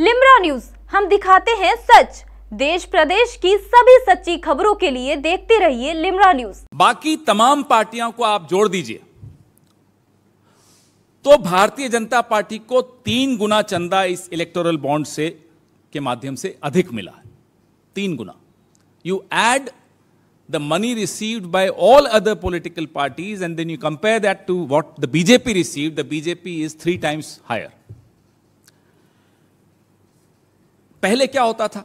लिमरा news हम दिखाते हैं सच देश प्रदेश की सभी सच्ची खबरों के लिए देखते रहिए लिमरा न्यूज बाकी तमाम पार्टियों को आप जोड़ दीजिए तो भारतीय जनता पार्टी को तीन गुना चंदा इस इलेक्टोरल बॉन्ड से के माध्यम से अधिक मिला है तीन गुना you add the money received by all other political parties and then you compare that to what the BJP receive the BJP is three times higher पहले क्या होता था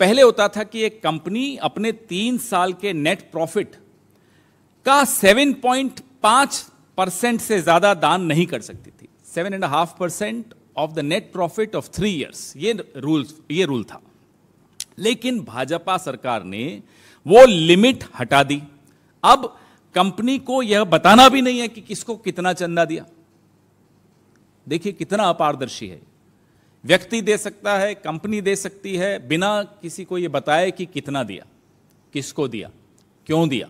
पहले होता था कि एक कंपनी अपने तीन साल के नेट प्रॉफिट का 7.5 परसेंट से ज्यादा दान नहीं कर सकती थी seven and half percent of the net profit of three years ये रूल ये रूल था लेकिन भाजपा सरकार ने वो लिमिट हटा दी अब कंपनी को यह बताना भी नहीं है कि किसको कितना चंदा दिया देखिए कितना अपारदर्शी है व्यक्ति दे सकता है कंपनी दे सकती है बिना किसी को यह बताए कि कितना दिया किसको दिया क्यों दिया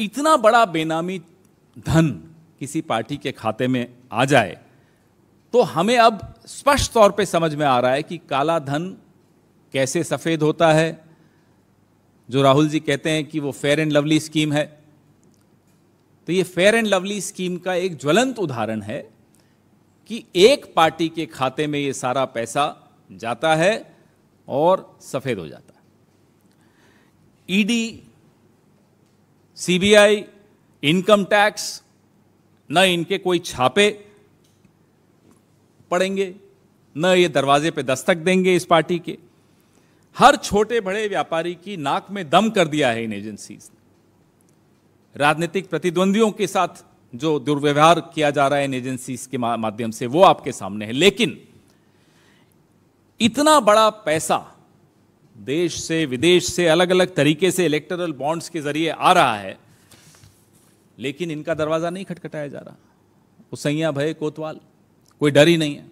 इतना बड़ा बेनामी धन किसी पार्टी के खाते में आ जाए तो हमें अब स्पष्ट तौर पे समझ में आ रहा है कि काला धन कैसे सफ़ेद होता है जो राहुल जी कहते हैं कि वो फेयर एंड लवली स्कीम है तो ये फेयर एंड लवली स्कीम का एक ज्वलंत उदाहरण है कि एक पार्टी के खाते में ये सारा पैसा जाता है और सफेद हो जाता है ईडी सीबीआई इनकम टैक्स न इनके कोई छापे पड़ेंगे न ये दरवाजे पे दस्तक देंगे इस पार्टी के हर छोटे बड़े व्यापारी की नाक में दम कर दिया है इन एजेंसीज ने राजनीतिक प्रतिद्वंदियों के साथ जो दुर्व्यवहार किया जा रहा है इन एजेंसी के माध्यम से वो आपके सामने है लेकिन इतना बड़ा पैसा देश से विदेश से अलग अलग तरीके से इलेक्टरल बॉन्ड्स के जरिए आ रहा है लेकिन इनका दरवाज़ा नहीं खटखटाया जा रहा उसैया भय कोतवाल कोई डर ही नहीं है